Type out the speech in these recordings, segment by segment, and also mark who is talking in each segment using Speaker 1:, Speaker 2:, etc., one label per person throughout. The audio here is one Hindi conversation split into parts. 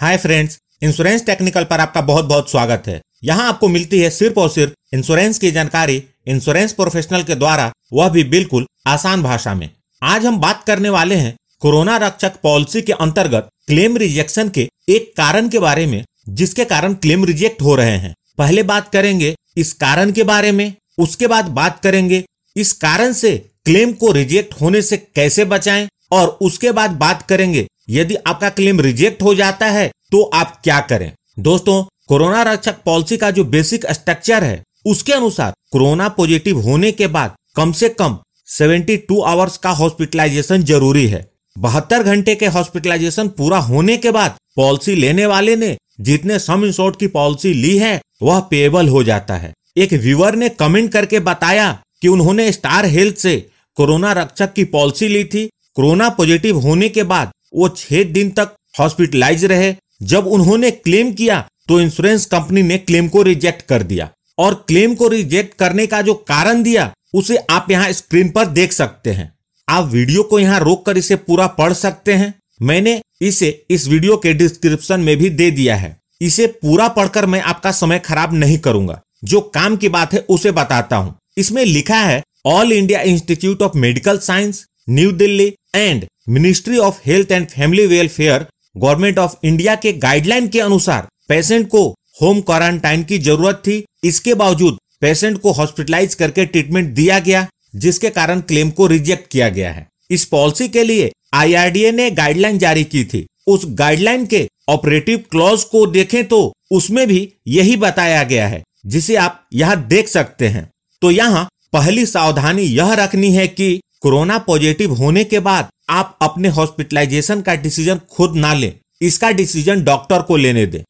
Speaker 1: हाय फ्रेंड्स इंश्योरेंस टेक्निकल पर आपका बहुत बहुत स्वागत है यहाँ आपको मिलती है सिर्फ और सिर्फ इंश्योरेंस की जानकारी इंश्योरेंस प्रोफेशनल के द्वारा वह भी बिल्कुल आसान भाषा में आज हम बात करने वाले हैं कोरोना रक्षक पॉलिसी के अंतर्गत क्लेम रिजेक्शन के एक कारण के बारे में जिसके कारण क्लेम रिजेक्ट हो रहे हैं पहले बात करेंगे इस कारण के बारे में उसके बाद बात करेंगे इस कारण से क्लेम को रिजेक्ट होने से कैसे बचाएं और उसके बाद बात करेंगे यदि आपका क्लेम रिजेक्ट हो जाता है तो आप क्या करें दोस्तों कोरोना रक्षक पॉलिसी का जो बेसिक स्ट्रक्चर है उसके अनुसार कोरोना पॉजिटिव होने के बाद कम से कम 72 आवर्स का हॉस्पिटलाइजेशन जरूरी है बहत्तर घंटे के हॉस्पिटलाइजेशन पूरा होने के बाद पॉलिसी लेने वाले ने जितने सम इंसोर्ट की पॉलिसी ली है वह पेबल हो जाता है एक व्यूअर ने कमेंट करके बताया कि उन्होंने स्टार हेल्थ से कोरोना रक्षक की पॉलिसी ली थी कोरोना पॉजिटिव होने के बाद वो छह दिन तक हॉस्पिटलाइज रहे जब उन्होंने क्लेम किया तो इंश्योरेंस कंपनी ने क्लेम को रिजेक्ट कर दिया और क्लेम को रिजेक्ट करने का जो कारण दिया उसे आप यहाँ स्क्रीन पर देख सकते हैं आप वीडियो को यहाँ रोक कर इसे पूरा पढ़ सकते हैं मैंने इसे इस वीडियो के डिस्क्रिप्शन में भी दे दिया है इसे पूरा पढ़कर मैं आपका समय खराब नहीं करूंगा जो काम की बात है उसे बताता हूँ इसमें लिखा है All India Institute of Medical Science New Delhi and Ministry of Health and Family Welfare Government of India के गाइडलाइन के अनुसार पेशेंट को होम क्वारंटाइन की जरूरत थी इसके बावजूद पेशेंट को हॉस्पिटलाइज करके ट्रीटमेंट दिया गया जिसके कारण क्लेम को रिजेक्ट किया गया है इस पॉलिसी के लिए आई ने गाइडलाइन जारी की थी उस गाइडलाइन के ऑपरेटिव क्लॉज को देखें तो उसमें भी यही बताया गया है जिसे आप यहाँ देख सकते हैं तो यहाँ पहली सावधानी यह रखनी है कि कोरोना पॉजिटिव होने के बाद आप अपने हॉस्पिटलाइजेशन का डिसीजन खुद ना लें इसका डिसीजन डॉक्टर को लेने दें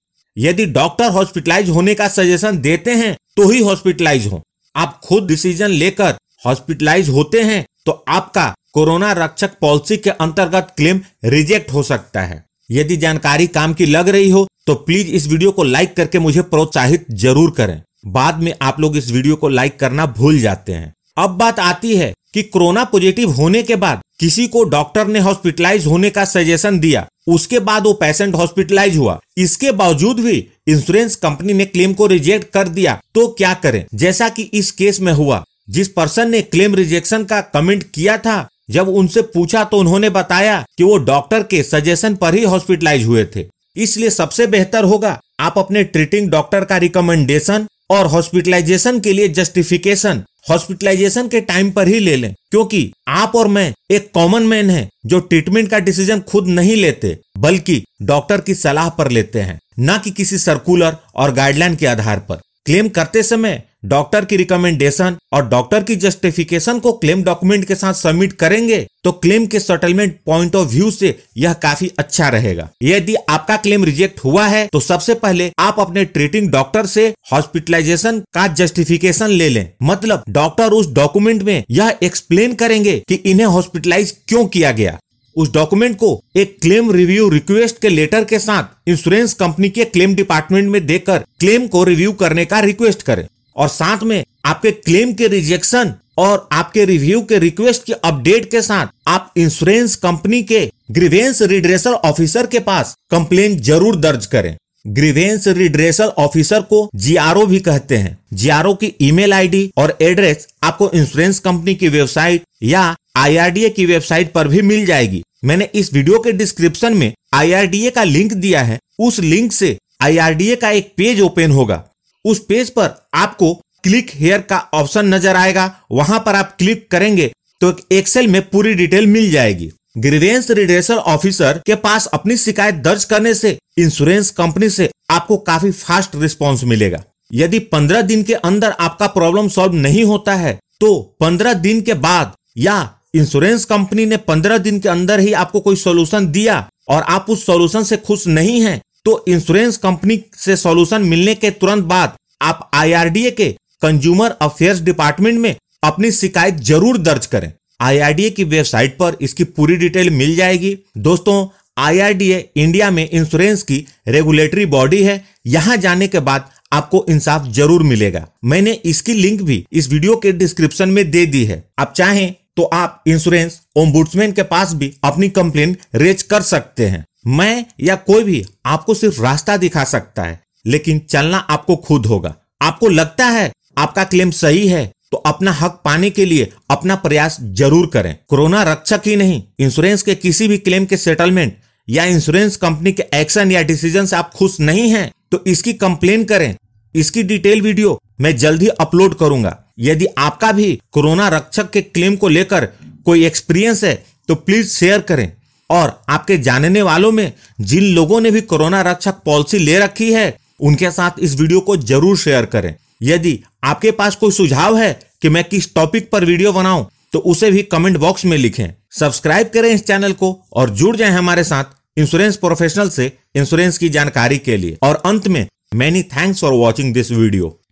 Speaker 1: यदि डॉक्टर हॉस्पिटलाइज होने का सजेशन देते हैं तो ही हॉस्पिटलाइज हो आप खुद डिसीजन लेकर हॉस्पिटलाइज होते हैं तो आपका कोरोना रक्षक पॉलिसी के अंतर्गत क्लेम रिजेक्ट हो सकता है यदि जानकारी काम की लग रही हो तो प्लीज इस वीडियो को लाइक करके मुझे प्रोत्साहित जरूर करें बाद में आप लोग इस वीडियो को लाइक करना भूल जाते हैं अब बात आती है कि कोरोना पॉजिटिव होने के बाद किसी को डॉक्टर ने हॉस्पिटलाइज होने का सजेशन दिया उसके बाद वो पेशेंट हॉस्पिटलाइज हुआ इसके बावजूद भी इंश्योरेंस कंपनी ने क्लेम को रिजेक्ट कर दिया तो क्या करें जैसा कि इस केस में हुआ जिस पर्सन ने क्लेम रिजेक्शन का कमेंट किया था जब उनसे पूछा तो उन्होंने बताया कि वो डॉक्टर के सजेशन पर ही हॉस्पिटलाइज हुए थे इसलिए सबसे बेहतर होगा आप अपने ट्रीटिंग डॉक्टर का रिकमेंडेशन और हॉस्पिटलाइजेशन के लिए जस्टिफिकेशन हॉस्पिटलाइजेशन के टाइम पर ही ले लें क्योंकि आप और मैं एक कॉमन मैन है जो ट्रीटमेंट का डिसीजन खुद नहीं लेते बल्कि डॉक्टर की सलाह पर लेते हैं न कि किसी सर्कुलर और गाइडलाइन के आधार पर क्लेम करते समय डॉक्टर की रिकमेंडेशन और डॉक्टर की जस्टिफिकेशन को क्लेम डॉक्यूमेंट के साथ सबमिट करेंगे तो क्लेम के सेटलमेंट पॉइंट ऑफ व्यू से यह काफी अच्छा रहेगा यदि आपका क्लेम रिजेक्ट हुआ है तो सबसे पहले आप अपने ट्रीटिंग डॉक्टर से हॉस्पिटलाइजेशन का जस्टिफिकेशन ले लें मतलब डॉक्टर उस डॉक्यूमेंट में यह एक्सप्लेन करेंगे कि इन्हें हॉस्पिटलाइज क्यों किया गया उस डॉक्यूमेंट को एक क्लेम रिव्यू रिक्वेस्ट के लेटर के साथ इंश्योरेंस कंपनी के क्लेम डिपार्टमेंट में देकर क्लेम को रिव्यू करने का रिक्वेस्ट करें और साथ में आपके क्लेम के रिजेक्शन और आपके रिव्यू के रिक्वेस्ट के अपडेट के साथ आप इंश्योरेंस कंपनी के ग्रीवेंस रिड्रेसल ऑफिसर के पास कंप्लेन जरूर दर्ज करें ग्रीवेंस रिड्रेसल ऑफिसर को जीआरओ भी कहते हैं जीआरओ की ईमेल आईडी और एड्रेस आपको इंश्योरेंस कंपनी की वेबसाइट या आईआरडीए की वेबसाइट पर भी मिल जाएगी मैंने इस वीडियो के डिस्क्रिप्शन में आई का लिंक दिया है उस लिंक से आई का एक पेज ओपन होगा उस पेज पर आपको क्लिक हेयर का ऑप्शन नजर आएगा वहां पर आप क्लिक करेंगे तो एक एक्सेल में पूरी डिटेल मिल जाएगी ग्रीवेंस रिड्रेसल ऑफिसर के पास अपनी शिकायत दर्ज करने से इंश्योरेंस कंपनी से आपको काफी फास्ट रिस्पॉन्स मिलेगा यदि पंद्रह दिन के अंदर आपका प्रॉब्लम सॉल्व नहीं होता है तो पंद्रह दिन के बाद या इंश्योरेंस कंपनी ने पंद्रह दिन के अंदर ही आपको कोई सोल्यूशन दिया और आप उस सोल्यूशन से खुश नहीं है तो इंश्योरेंस कंपनी से सोल्यूशन मिलने के तुरंत बाद आप आई के कंज्यूमर अफेयर्स डिपार्टमेंट में अपनी शिकायत जरूर दर्ज करें आई की वेबसाइट पर इसकी पूरी डिटेल मिल जाएगी दोस्तों आई इंडिया में इंश्योरेंस की रेगुलेटरी बॉडी है यहाँ जाने के बाद आपको इंसाफ जरूर मिलेगा मैंने इसकी लिंक भी इस वीडियो के डिस्क्रिप्शन में दे दी है आप चाहें तो आप इंश्योरेंस ओम्बुड्समैन के पास भी अपनी कंप्लेन रेज कर सकते हैं मैं या कोई भी आपको सिर्फ रास्ता दिखा सकता है लेकिन चलना आपको खुद होगा आपको लगता है आपका क्लेम सही है तो अपना हक पाने के लिए अपना प्रयास जरूर करें कोरोना रक्षक ही नहीं इंश्योरेंस के किसी भी क्लेम के सेटलमेंट या इंश्योरेंस कंपनी के एक्शन या डिसीजन से आप खुश नहीं हैं तो इसकी कंप्लेन करें इसकी डिटेल वीडियो मैं जल्द ही अपलोड करूंगा यदि आपका भी कोरोना रक्षक के क्लेम को लेकर कोई एक्सपीरियंस है तो प्लीज शेयर करें और आपके जानने वालों में जिन लोगों ने भी कोरोना रक्षक पॉलिसी ले रखी है उनके साथ इस वीडियो को जरूर शेयर करें यदि आपके पास कोई सुझाव है कि मैं किस टॉपिक पर वीडियो बनाऊं तो उसे भी कमेंट बॉक्स में लिखें सब्सक्राइब करें इस चैनल को और जुड़ जाएं हमारे साथ इंश्योरेंस प्रोफेशनल से इंश्योरेंस की जानकारी के लिए और अंत में many thanks for watching this video